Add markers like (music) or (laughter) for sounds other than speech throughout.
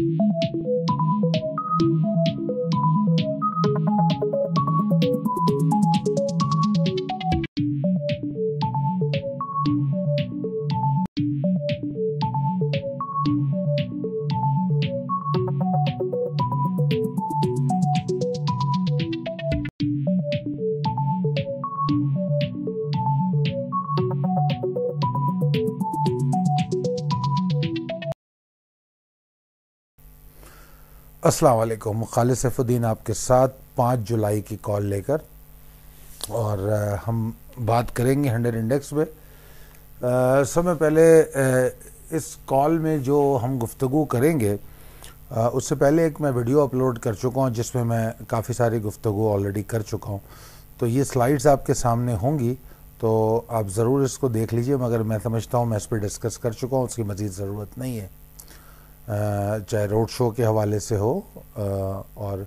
thank you Aslam Khalid Saifuddin आपके साथ पाँच जुलाई की कॉल लेकर और हम बात करेंगे हंड्रेड इंडेक्स में समय पहले इस कॉल में जो हम गुफ्तु करेंगे उससे पहले एक मैं वीडियो अपलोड कर चुका हूँ जिसमें मैं काफ़ी सारी गुफ्तु ऑलरेडी कर चुका हूँ तो ये स्लाइड्स आपके सामने होंगी तो आप ज़रूर इसको देख लीजिए मगर मैं समझता हूँ मैं इस पर डिस्कस कर चुका हूँ उसकी मज़ीद ज़रूरत नहीं है चाहे रोड शो के हवाले से हो और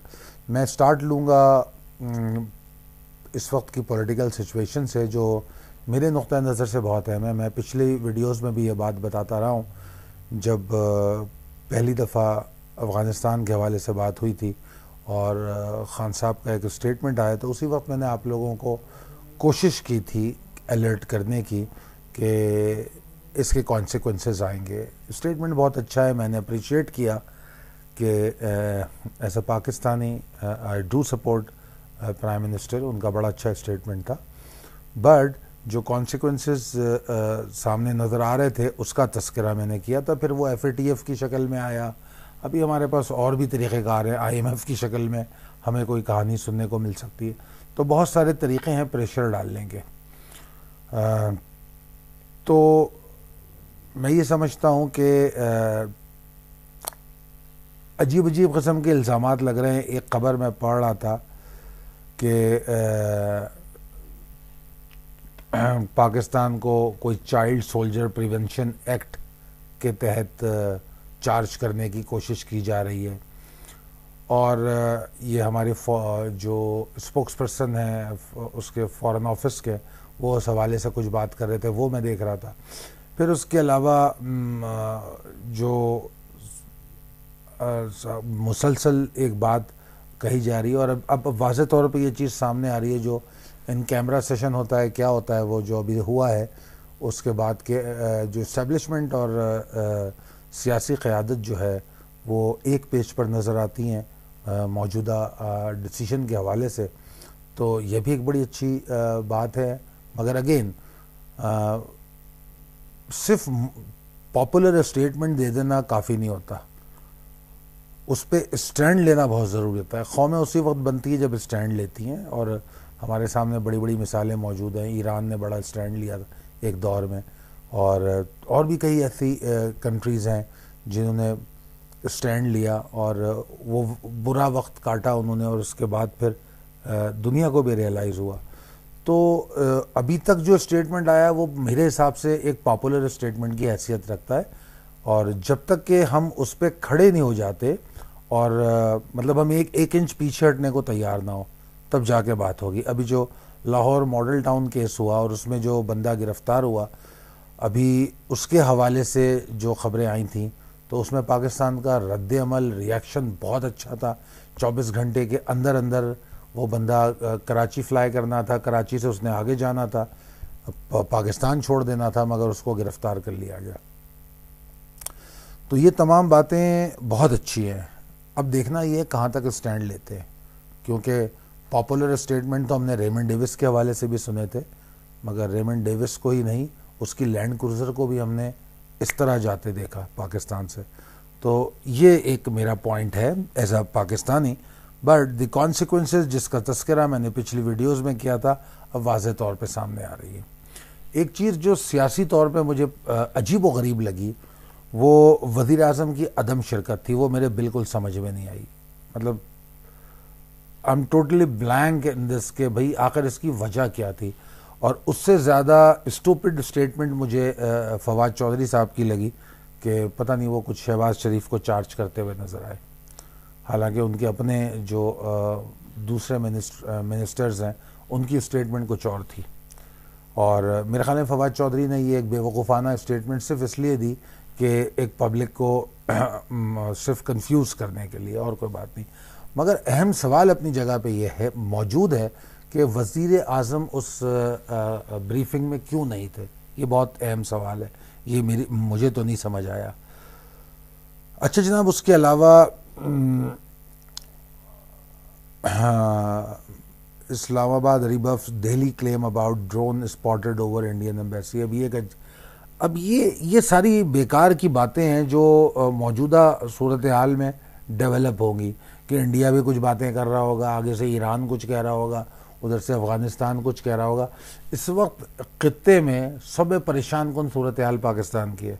मैं स्टार्ट लूँगा इस वक्त की पॉलिटिकल सिचुएशन से जो मेरे नुक़ नज़र से बहुत अहम है मैं पिछली वीडियोस में भी ये बात बताता रहा हूँ जब पहली दफ़ा अफ़गानिस्तान के हवाले से बात हुई थी और ख़ान साहब का एक स्टेटमेंट आया तो उसी वक्त मैंने आप लोगों को कोशिश की थी अलर्ट करने की कि इसके कॉन्सिक्वेंसेस आएंगे स्टेटमेंट बहुत अच्छा है मैंने अप्रिशिएट किया कि as a Pakistani I do support prime minister उनका बड़ा अच्छा स्टेटमेंट था बट जो कॉन्सिक्वेंसेस सामने नज़र आ रहे थे उसका तस्करा मैंने किया था फिर वो एफ की शक्ल में आया अभी हमारे पास और भी तरीक़ेकार हैं एफ की शक्ल में हमें कोई कहानी सुनने को मिल सकती है तो बहुत सारे तरीक़े हैं प्रेशर डालने के तो मैं ये समझता हूँ कि अजीब अजीब कस्म के इल्ज़ाम लग रहे हैं एक खबर मैं पढ़ रहा था कि (clears throat) पाकिस्तान को कोई चाइल्ड सोल्जर प्रिवेंशन एक्ट के तहत चार्ज करने की कोशिश की जा रही है और ये हमारे जो स्पोक्स पर्सन हैं उसके फॉरेन ऑफिस के वो उस हवाले से कुछ बात कर रहे थे वो मैं देख रहा था फिर उसके अलावा जो मुसलसल एक बात कही जा रही है और अब अब वाज तौर पर यह चीज़ सामने आ रही है जो इन कैमरा सेशन होता है क्या होता है वो जो अभी हुआ है उसके बाद के जो इस्टेबलिशमेंट और सियासी क़्यादत जो है वो एक पेज पर नज़र आती हैं मौजूदा डिसीजन के हवाले से तो यह भी एक बड़ी अच्छी बात है मगर अगेन सिर्फ पॉपुलर स्टेटमेंट दे देना काफ़ी नहीं होता उस पर स्टैंड लेना बहुत ज़रूरी होता है कौमें उसी वक्त बनती है जब स्टैंड लेती हैं और हमारे सामने बड़ी बड़ी मिसालें मौजूद हैं ईरान ने बड़ा स्टैंड लिया एक दौर में और और भी कई ऐसी कंट्रीज़ हैं जिन्होंने स्टैंड लिया और वो बुरा वक्त काटा उन्होंने और उसके बाद फिर दुनिया को भी रियलाइज़ हुआ तो अभी तक जो स्टेटमेंट आया वो मेरे हिसाब से एक पॉपुलर स्टेटमेंट की हैसियत रखता है और जब तक के हम उस पर खड़े नहीं हो जाते और मतलब हम एक एक इंच पीछे हटने को तैयार ना हो तब जाके बात होगी अभी जो लाहौर मॉडल टाउन केस हुआ और उसमें जो बंदा गिरफ्तार हुआ अभी उसके हवाले से जो खबरें आई थी तो उसमें पाकिस्तान का रद्द अमल रिएक्शन बहुत अच्छा था 24 घंटे के अंदर अंदर वो बंदा कराची फ्लाई करना था कराची से उसने आगे जाना था पाकिस्तान छोड़ देना था मगर उसको गिरफ्तार कर लिया गया तो ये तमाम बातें बहुत अच्छी हैं अब देखना ये कहाँ तक स्टैंड लेते हैं क्योंकि पॉपुलर स्टेटमेंट तो हमने रेमन डेविस के हवाले से भी सुने थे मगर रेमन डेविस को ही नहीं उसकी लैंड क्रूज़र को भी हमने इस तरह जाते देखा पाकिस्तान से तो ये एक मेरा पॉइंट है as a Pakistani but the consequence जिसका तस्करा मैंने पिछली वीडियोस में किया था अब वाज तौर पे सामने आ रही है एक चीज़ जो सियासी तौर पे मुझे अजीब व गरीब लगी वो वजीर अजम की अदम शिरकत थी वो मेरे बिल्कुल समझ में नहीं आई मतलब I am totally blank in this के भाई आखिर इसकी वजह क्या थी और उससे ज़्यादा स्टूपिड स्टेटमेंट मुझे फवाद चौधरी साहब की लगी कि पता नहीं वो कुछ शहबाज शरीफ को चार्ज करते हुए नज़र आए हालांकि उनके अपने जो दूसरे मिनिस्टर्स हैं उनकी स्टेटमेंट कुछ और थी और मेरे ख्याल में फवाद चौधरी ने ये एक बेवकूफ़ाना स्टेटमेंट सिर्फ इसलिए दी कि एक पब्लिक को सिर्फ कंफ्यूज करने के लिए और कोई बात नहीं मगर अहम सवाल अपनी जगह पे ये है मौजूद है कि वज़ी अजम उस ब्रीफिंग में क्यों नहीं थे ये बहुत अहम सवाल है ये मेरी मुझे तो नहीं समझ आया अच्छा जनाब उसके अलावा हम्म। हाँ, Islamabad rebuff Delhi claim about drone spotted over Indian embassy अब ये अब ये ये सारी बेकार की बातें हैं जो मौजूदा सूरत हाल में डेवलप होंगी कि इंडिया भी कुछ बातें कर रहा होगा आगे से ईरान कुछ कह रहा होगा उधर से अफ़गानिस्तान कुछ कह रहा होगा इस वक्त खत्े में सब परेशान कौन सूरत हाल पाकिस्तान की है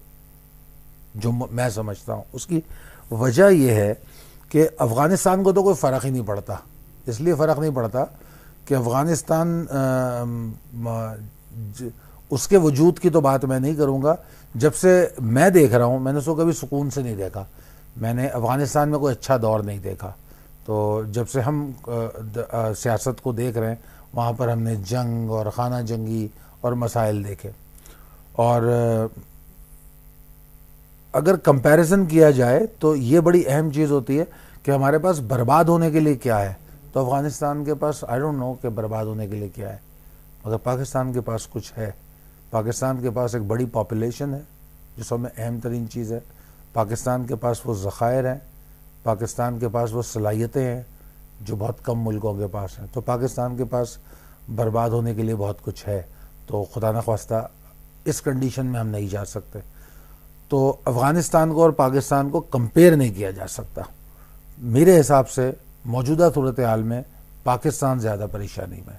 जो मैं समझता हूँ उसकी वजह यह है कि अफ़गानिस्तान को तो कोई फ़र्क ही नहीं पड़ता इसलिए फ़र्क नहीं पड़ता कि अफ़गानिस्तान उसके वजूद की तो बात मैं नहीं करूँगा जब से मैं देख रहा हूँ मैंने उसको कभी सुकून से नहीं देखा मैंने अफ़गानिस्तान में कोई अच्छा दौर नहीं देखा तो जब से हम सियासत को देख रहे हैं वहाँ पर हमने जंग और खाना जंगी और मसाइल देखे और अगर कंपैरिजन किया जाए तो ये बड़ी अहम चीज़ होती है कि हमारे पास बर्बाद होने के लिए क्या है तो अफ़गानिस्तान के पास आई डोंट नो कि बर्बाद होने के लिए क्या है मगर पाकिस्तान के पास कुछ है पाकिस्तान के पास एक बड़ी पॉपुलेशन है जो सब में अहम तरीन चीज़ है पाकिस्तान के पास वो ज़ख़ायर हैं पाकिस्तान के पास वो सलाहियतें हैं जो बहुत कम मुल्कों के पास हैं तो पाकिस्तान के पास बर्बाद होने के लिए बहुत कुछ है तो खुदा न खास्ता इस कंडीशन में हम नहीं जा सकते तो अफ़गानिस्तान को और पाकिस्तान को कंपेयर नहीं किया जा सकता मेरे हिसाब से मौजूदा सूरत हाल में पाकिस्तान ज़्यादा परेशानी में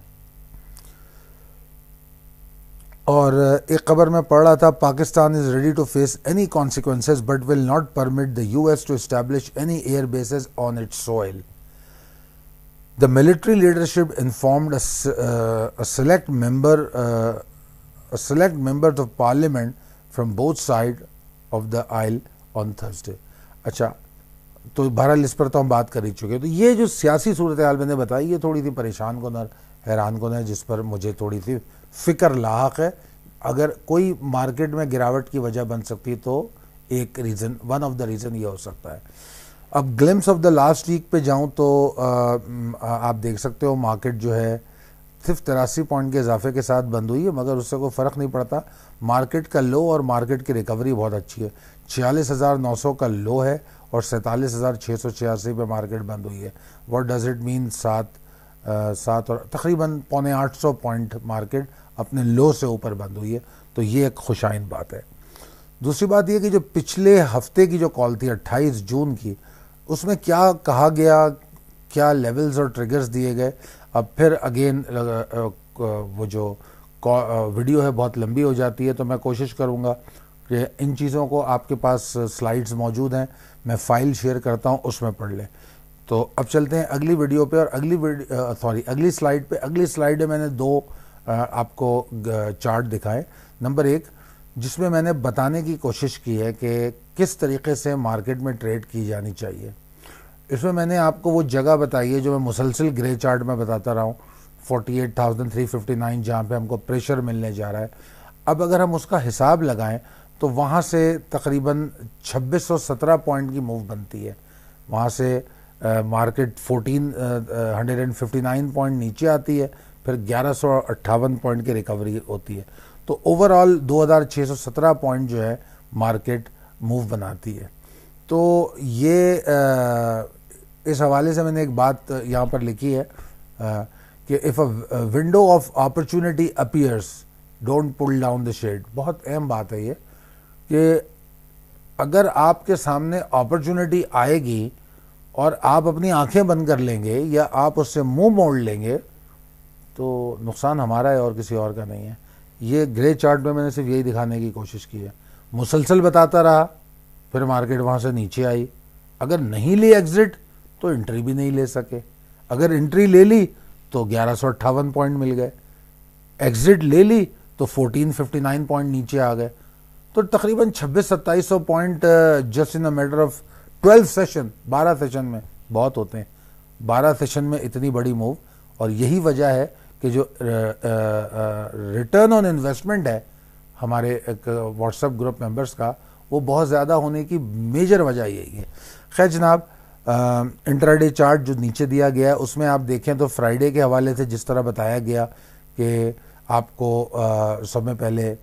और एक खबर में पढ़ रहा था Pakistan is ready to face any consequences but will not permit the U S to establish any air bases on its soil the military leadership informed select member select select of parliament from both side of the aisle on Thursday अच्छा तो बहरहाल इस पर तो हम बात कर ही चुके तो ये जो सियासी सूरत हाल मैंने बताई ये थोड़ी सी परेशान को है हैरान को है जिस पर मुझे थोड़ी सी फिक्र लाक है अगर कोई मार्केट में गिरावट की वजह बन सकती है तो एक reason one of the reason ये हो सकता है अब glimpse of the last week पे जाऊं तो आ, आप देख सकते हो मार्केट जो है सिर्फ तिरासी पॉइंट के इजाफे के साथ बंद हुई है मगर उससे कोई फ़र्क नहीं पड़ता मार्केट का लो और मार्केट की रिकवरी बहुत अच्छी है छियालीस हज़ार नौ सौ का लो है और सैंतालीस हज़ार छः सौ छियासी पर मार्केट बंद हुई है वॉट डज़ इट मीन सात सात और तकरीबन पौने आठ सौ पॉइंट मार्केट अपने लो से ऊपर बंद हुई है तो ये एक खुशाइन बात है दूसरी बात यह कि जो पिछले हफ्ते की जो कॉल थी अट्ठाईस जून की उसमें क्या कहा गया क्या लेवल्स और ट्रिगर्स दिए गए अब फिर अगेन वो जो वीडियो है बहुत लंबी हो जाती है तो मैं कोशिश करूँगा कि इन चीज़ों को आपके पास स्लाइड्स मौजूद हैं मैं फ़ाइल शेयर करता हूँ उसमें पढ़ लें तो अब चलते हैं अगली वीडियो पे और अगली सॉरी अगली स्लाइड पे अगली स्लाइड में मैंने दो आ, आपको चार्ट दिखाए नंबर एक जिसमें मैंने बताने की कोशिश की है कि किस तरीके से मार्केट में ट्रेड की जानी चाहिए इसमें मैंने आपको वो जगह बताई है जो मैं मुसलसिल ग्रे चार्ट में बताता रहा हूँ eight thousand three fifty nine जहाँ पर हमको प्रेशर मिलने जा रहा है अब अगर हम उसका हिसाब लगाएं तो वहाँ से तकरीबन सत्रह पॉइंट की मूव बनती है वहाँ से market fourteen hundred and fifty nine point नीचे आती है फिर ग्यारह सौ अट्ठावन पॉइंट की रिकवरी होती है तो ओवरऑल दो हज़ार छः सौ सत्रह पॉइंट जो है मार्केट मूव बनाती है तो ये आ, इस हवाले से मैंने एक बात यहाँ पर लिखी है कि if a window of opportunity appears don't pull down the shade बहुत अहम बात है ये कि अगर आपके सामने अपॉर्चुनिटी आएगी और आप अपनी आंखें बंद कर लेंगे या आप उससे मुंह मोड़ लेंगे तो नुकसान हमारा है और किसी और का नहीं है ये ग्रे चार्ट में मैंने सिर्फ यही दिखाने की कोशिश की है मुसलसल बताता रहा फिर मार्केट वहाँ से नीचे आई अगर नहीं ली एग्ज़िट तो एंट्री भी नहीं ले सके अगर एंट्री ले ली तो ग्यारह पॉइंट मिल गए एग्जिट ले ली तो 1459 पॉइंट नीचे आ गए तो तकरीबन छब्बीस सत्ताईस point just in a matter of 12 session 12 session में बहुत होते हैं 12 सेशन में इतनी बड़ी मूव और यही वजह है कि जो रिटर्न ऑन इन्वेस्टमेंट है हमारे एक व्हाट्सएप ग्रुप मेंबर्स का वो बहुत ज़्यादा होने की मेजर वजह यही है खैर जनाब इंटरडे चार्ट जो नीचे दिया गया है उसमें आप देखें तो फ्राइडे के हवाले से जिस तरह बताया गया कि आपको सब में पहले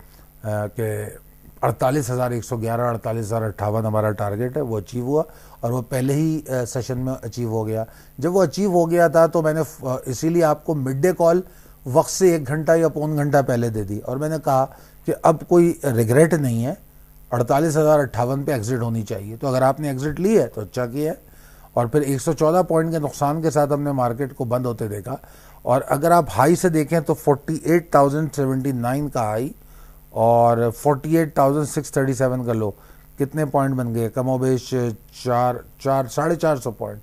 के अड़तालीस हज़ार एक सौ ग्यारह अड़तालीस हज़ार अट्ठावन हमारा टारगेट है वो अचीव हुआ और वो पहले ही सेशन में अचीव हो गया जब वो अचीव हो गया था तो मैंने इसीलिए आपको मिड डे कॉल वक्त से एक घंटा या पौन घंटा पहले दे दी और मैंने कहा कि अब कोई रिग्रेट नहीं है अड़तालीस हज़ार अट्ठावन पर एग्ज़िट होनी चाहिए तो अगर आपने एग्ज़िट ली है तो अच्छा किया है और फिर 114 पॉइंट के नुकसान के साथ हमने मार्केट को बंद होते देखा और अगर आप हाई से देखें तो 48,079 का हाई और 48,637 का लो कितने पॉइंट बन गए कमोबेश चार चार साढ़े चार सौ पॉइंट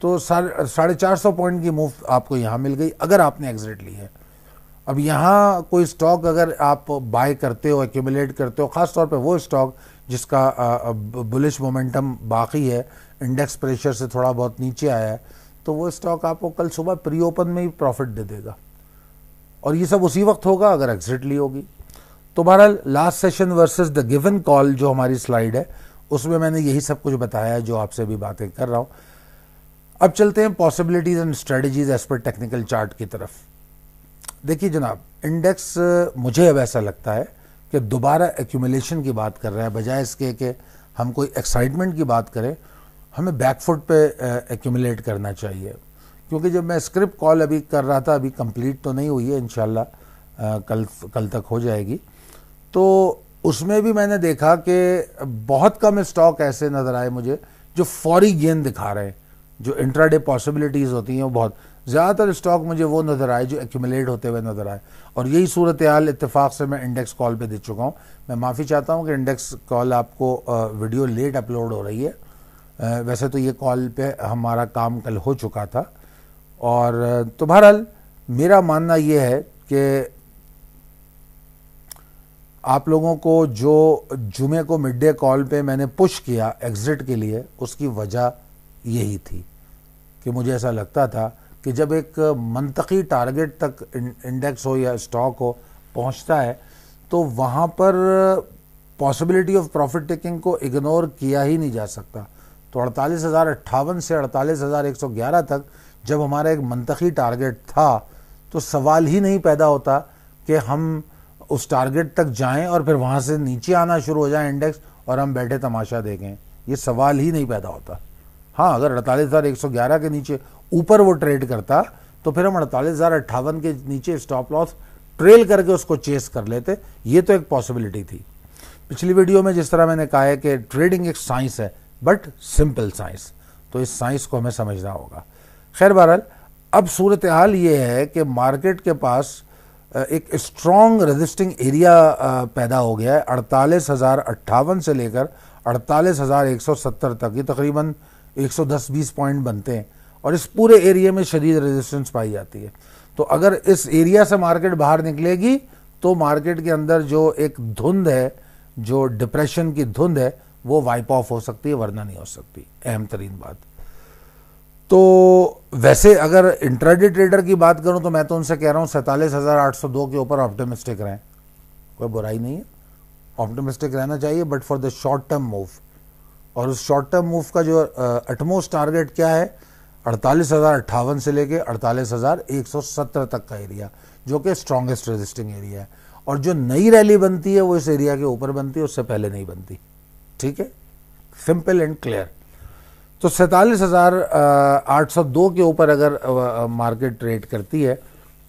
तो साढ़े चार सौ पॉइंट की मूव आपको यहाँ मिल गई अगर आपने एग्जिट ली है अब यहाँ कोई स्टॉक अगर आप बाय करते हो एक्यूमुलेट करते हो ख़ासतौर पर वो स्टॉक जिसका बुलिश मोमेंटम बाकी है इंडेक्स प्रेशर से थोड़ा बहुत नीचे आया है तो वो स्टॉक आपको कल सुबह प्री ओपन में ही प्रॉफिट दे देगा और ये सब उसी वक्त होगा अगर एग्जिट ली होगी तो बहरहाल last session versus the given call जो हमारी स्लाइड है उसमें मैंने यही सब कुछ बताया जो आपसे भी बातें कर रहा हूं अब चलते हैं possibilities and strategies as per technical chart की तरफ देखिए जनाब इंडेक्स मुझे अब ऐसा लगता है कि दोबारा एक्यूमुलेशन की बात कर रहा है बजाय इसके कि हम कोई एक्साइटमेंट की बात करें हमें बैकफुट पे एक्यूमुलेट करना चाहिए क्योंकि जब मैं स्क्रिप्ट कॉल अभी कर रहा था अभी कंप्लीट तो नहीं हुई है इन कल कल तक हो जाएगी तो उसमें भी मैंने देखा कि बहुत कम स्टॉक ऐसे नज़र आए मुझे जो फौरी गेंद दिखा रहे हैं जो इंट्राडे पॉसिबिलिटीज़ होती हैं वो बहुत ज़्यादातर स्टॉक मुझे वो नज़र आए जो एक्यूमुलेट होते हुए नज़र आए और यही सूरत हाल इतफाक़ से मैं इंडेक्स कॉल पे दे चुका हूँ मैं माफ़ी चाहता हूँ कि इंडेक्स कॉल आपको वीडियो लेट अपलोड हो रही है वैसे तो ये कॉल पे हमारा काम कल हो चुका था और तो बहरहाल मेरा मानना ये है कि आप लोगों को जो जुमे को मिड डे कॉल पे मैंने पुश किया एग्ज़िट के लिए उसकी वजह यही थी कि मुझे ऐसा लगता था कि जब एक मनतकी टारगेट तक इंडेक्स हो या स्टॉक हो पहुंचता है तो वहाँ पर पॉसिबिलिटी ऑफ प्रॉफिट टेकिंग को इग्नोर किया ही नहीं जा सकता तो अड़तालीस हज़ार अट्ठावन से अड़तालीस हज़ार एक सौ ग्यारह तक जब हमारा एक मनतखी टारगेट था तो सवाल ही नहीं पैदा होता कि हम उस टारगेट तक जाएं और फिर वहाँ से नीचे आना शुरू हो जाए इंडेक्स और हम बैठे तमाशा देखें ये सवाल ही नहीं पैदा होता हाँ अगर अड़तालीस हज़ार एक सौ ग्यारह के नीचे ऊपर वो ट्रेड करता तो फिर हम अड़तालीस हज़ार अट्ठावन के नीचे स्टॉप लॉस ट्रेल करके उसको चेस कर लेते ये तो एक पॉसिबिलिटी थी पिछली वीडियो में जिस तरह मैंने कहा है कि ट्रेडिंग एक साइंस है बट सिंपल साइंस तो इस साइंस को हमें समझना होगा खैर बहरहाल अब सूरत हाल ये है कि मार्केट के पास एक स्ट्रॉन्ग रजिस्टिंग एरिया पैदा हो गया है अड़तालीस हज़ार अट्ठावन से लेकर अड़तालीस हज़ार एक सौ सत्तर तक ये तकरीबन एक सौ दस बीस पॉइंट बनते हैं और इस पूरे एरिया में शदीद रजिस्टेंस पाई जाती है तो अगर इस एरिया से मार्केट बाहर निकलेगी तो मार्केट के अंदर जो एक धुंध है जो डिप्रेशन की धुंध है वो वाइप ऑफ हो सकती है वरना नहीं हो सकती अहम तरीन बात तो वैसे अगर इंट्राडे ट्रेडर की बात करूं तो मैं तो उनसे कह रहा हूं सैंतालीस हज़ार आठ सौ दो के ऊपर ऑप्टोमिस्टिक रहें कोई बुराई नहीं है ऑप्टोमिस्टिक रहना चाहिए but for the short term move और उस शॉर्ट टर्म मूव का जो अटमोस्ट टारगेट क्या है अड़तालीस हज़ार अट्ठावन से लेके अड़तालीस हज़ार एक सौ सत्रह तक का एरिया जो कि स्ट्रॉन्गेस्ट रेजिस्टिंग एरिया है और जो नई रैली बनती है वो इस एरिया के ऊपर बनती है उससे पहले नहीं बनती ठीक है सिंपल एंड क्लियर तो सैतालीस हज़ार आठ सौ दो के ऊपर अगर मार्केट ट्रेड करती है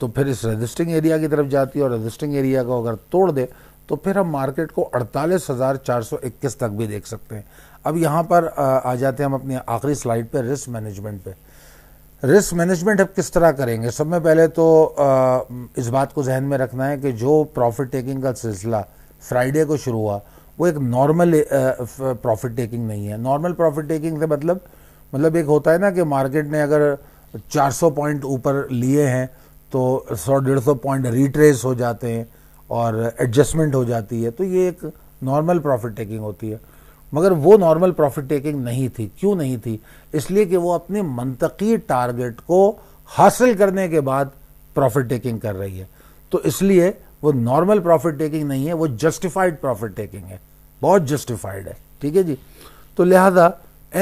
तो फिर इस रजिस्टिंग एरिया की तरफ जाती है और रजिस्टिंग एरिया को अगर तोड़ दे तो फिर हम मार्केट को अड़तालीस हज़ार चार सौ इक्कीस तक भी देख सकते हैं अब यहां पर आ जाते हैं हम अपनी आखिरी स्लाइड पर रिस्क मैनेजमेंट पे रिस्क मैनेजमेंट अब किस तरह करेंगे सब में पहले तो इस बात को जहन में रखना है कि जो प्रॉफिट टेकिंग का सिलसिला फ्राइडे को शुरू हुआ वो एक नॉर्मल प्रॉफिट टेकिंग नहीं है नॉर्मल प्रॉफिट टेकिंग से मतलब मतलब एक होता है ना कि मार्केट ने अगर 400 पॉइंट ऊपर लिए हैं तो सौ डेढ़ सौ पॉइंट रिट्रेस हो जाते हैं और एडजस्टमेंट हो जाती है तो ये एक नॉर्मल प्रॉफिट टेकिंग होती है मगर वो नॉर्मल प्रॉफिट टेकिंग नहीं थी क्यों नहीं थी इसलिए कि वो अपने मनतकी टारगेट को हासिल करने के बाद प्रॉफिट टेकिंग कर रही है तो इसलिए वो नॉर्मल प्रॉफिट टेकिंग नहीं है वो जस्टिफाइड प्रॉफिट टेकिंग है बहुत जस्टिफाइड है ठीक है जी तो लिहाजा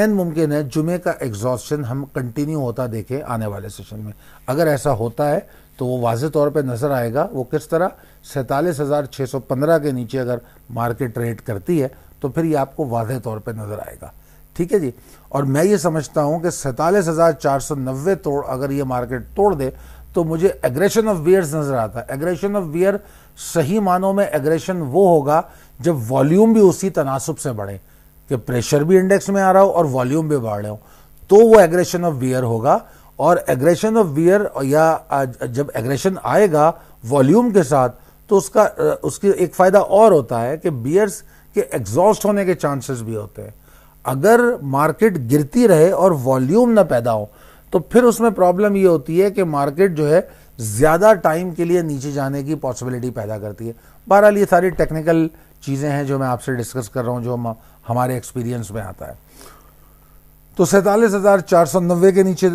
एन मुमकिन है जुमे का एग्जॉस्टन हम कंटिन्यू होता देखें आने वाले सेशन में अगर ऐसा होता है तो वो वाज तौर पे नज़र आएगा वो किस तरह सैंतालीस हज़ार छः सौ पंद्रह के नीचे अगर मार्केट ट्रेड करती है तो फिर ये आपको वाज तौर पे नज़र आएगा ठीक है जी और मैं ये समझता हूँ कि सैंतालीस हज़ार चार सौ नब्बे तोड़ अगर ये मार्केट तोड़ दे तो मुझे एग्रेशन ऑफ वियर्स नजर आता है एग्रेशन ऑफ वियर सही मानों में एग्रेशन वो होगा जब वॉल्यूम भी उसी तनासब से बढ़े कि प्रेशर भी इंडेक्स में आ रहा हो और वॉल्यूम भी बढ़ रहे हो तो वो एग्रेशन ऑफ वियर होगा और एग्रेशन ऑफ वियर या जब एग्रेशन आएगा वॉल्यूम के साथ तो उसका उसकी एक फायदा और होता है कि बियर्स के एग्जॉस्ट होने के चांसेस भी होते हैं अगर मार्केट गिरती रहे और वॉल्यूम ना पैदा हो तो फिर उसमें प्रॉब्लम ये होती है कि मार्केट जो है ज़्यादा टाइम के लिए नीचे जाने की पॉसिबिलिटी पैदा करती है बहरहाल ये सारी टेक्निकल चीज़ें हैं जो मैं आपसे डिस्कस कर रहा हूं जो हमारे एक्सपीरियंस में आता है तो सैंतालीस हज़ार चार सौ नब्बे के नीचे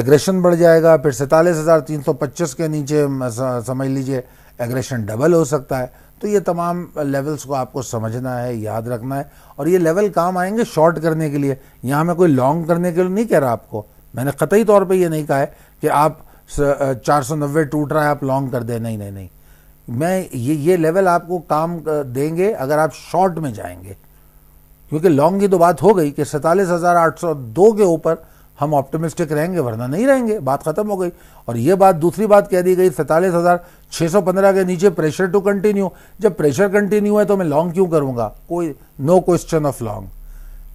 एग्रेशन बढ़ जाएगा फिर सैंतालीस हज़ार तीन सौ पच्चीस के नीचे समझ लीजिए एग्रेशन डबल हो सकता है तो ये तमाम लेवल्स को आपको समझना है याद रखना है और ये लेवल काम आएंगे शॉर्ट करने के लिए यहां मैं कोई लॉन्ग करने के लिए नहीं कह रहा आपको मैंने कतई तौर पे ये नहीं कहा है कि आप चार सौ नब्बे टूट रहा है आप लॉन्ग कर दें नहीं नहीं नहीं मैं ये ये लेवल आपको काम देंगे अगर आप शॉर्ट में जाएंगे क्योंकि लॉन्ग की तो बात हो गई कि सैतालीस हज़ार आठ सौ दो के ऊपर हम ऑप्टिमिस्टिक रहेंगे वरना नहीं रहेंगे बात खत्म हो गई और ये बात दूसरी बात कह दी गई सैतालीस हज़ार छः सौ पंद्रह के नीचे प्रेशर टू कंटिन्यू जब प्रेशर कंटिन्यू है तो मैं लॉन्ग क्यों करूंगा कोई नो क्वेश्चन ऑफ लॉन्ग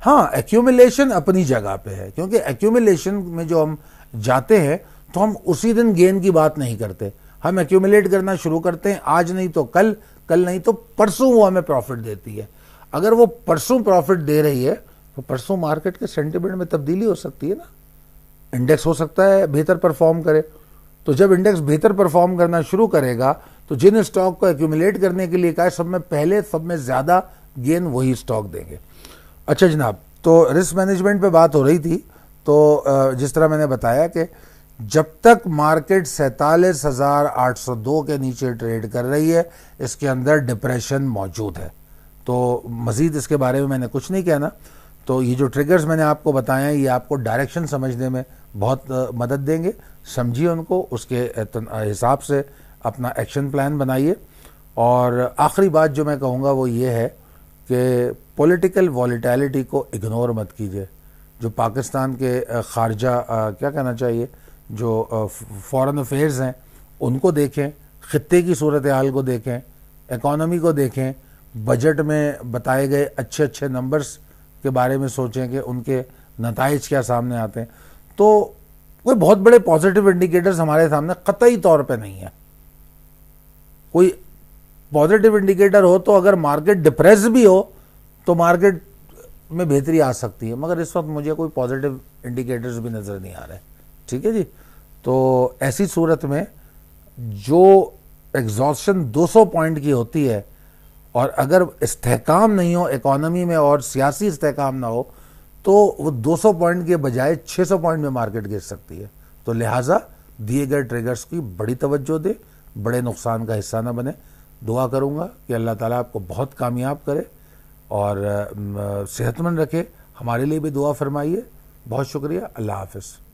हाँ एक्यूमिलेशन अपनी जगह पे है क्योंकि एक्यूमिलेशन में जो हम जाते हैं तो हम उसी दिन गेन की बात नहीं करते हम एक्यूमिलेट करना शुरू करते हैं आज नहीं तो कल कल नहीं तो परसों वो हमें प्रॉफिट देती है अगर वो परसों प्रॉफिट दे रही है तो परसों मार्केट के सेंटिमेंट में तब्दीली हो सकती है ना इंडेक्स हो सकता है बेहतर परफॉर्म करे तो जब इंडेक्स बेहतर परफॉर्म करना शुरू करेगा तो जिन स्टॉक को एक्यूमिलेट करने के लिए कहा सब में पहले सब में ज़्यादा गेन वही स्टॉक देंगे अच्छा जनाब तो रिस्क मैनेजमेंट पे बात हो रही थी तो जिस तरह मैंने बताया कि जब तक मार्केट सैतालीस हजार आठ सौ दो के नीचे ट्रेड कर रही है इसके अंदर डिप्रेशन मौजूद है तो मज़ीद इसके बारे में मैंने कुछ नहीं कहना तो ये जो ट्रिगर्स मैंने आपको बताए हैं ये आपको डायरेक्शन समझने में बहुत मदद देंगे समझिए उनको उसके हिसाब से अपना एक्शन प्लान बनाइए और आखिरी बात जो मैं कहूँगा वो ये है कि पॉलिटिकल वॉलीटैलिटी को इग्नोर मत कीजिए जो पाकिस्तान के खारजा क्या कहना चाहिए जो फॉरेन अफेयर्स हैं उनको देखें ख़त्े की सूरत हाल को देखें इकॉनमी को देखें बजट में बताए गए अच्छे अच्छे नंबर्स के बारे में सोचें कि उनके नतज क्या सामने आते हैं तो कोई बहुत बड़े पॉजिटिव इंडिकेटर्स हमारे सामने कतई तौर पर नहीं है कोई पॉजिटिव इंडिकेटर हो तो अगर मार्केट डिप्रेस भी हो तो मार्केट में बेहतरी आ सकती है मगर इस वक्त मुझे कोई पॉजिटिव इंडिकेटर्स भी नज़र नहीं आ रहे ठीक है जी तो ऐसी सूरत में जो एग्जॉशन 200 पॉइंट की होती है और अगर इस्तेकाम नहीं हो इकोनॉमी में और सियासी इस्तेकाम ना हो तो वो 200 पॉइंट के बजाय 600 पॉइंट में मार्केट गिर सकती है तो लिहाजा दिए गए ट्रिगर्स की बड़ी तवज्जो दे बड़े नुकसान का हिस्सा ना बने दुआ करूँगा कि अल्लाह ताला आपको बहुत कामयाब करे और सेहतमंद रखे हमारे लिए भी दुआ फरमाइए बहुत शुक्रिया अल्लाह हाफिज़